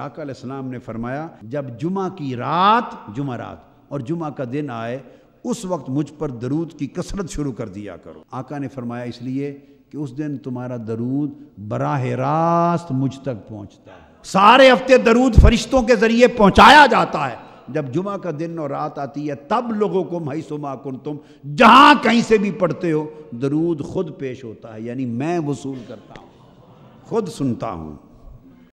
आकाम ने फरमाया जब जुमा की रात जुमा रात और जुमा का दिन आए उस वक्त मुझ पर दरूद की कसरत शुरू कर दिया करो आका ने फरमाया इसलिए कि उस दिन तुम्हारा दरूद बराह रास्त मुझ तक पहुंचता है सारे हफ्ते दरूद फरिश्तों के जरिए पहुंचाया जाता है जब जुमा का दिन और रात आती है तब लोगों को मई सुमा कुन तुम जहाँ कहीं से भी पढ़ते हो दरूद खुद पेश होता है यानी मैं वसूल करता हूँ खुद सुनता हूँ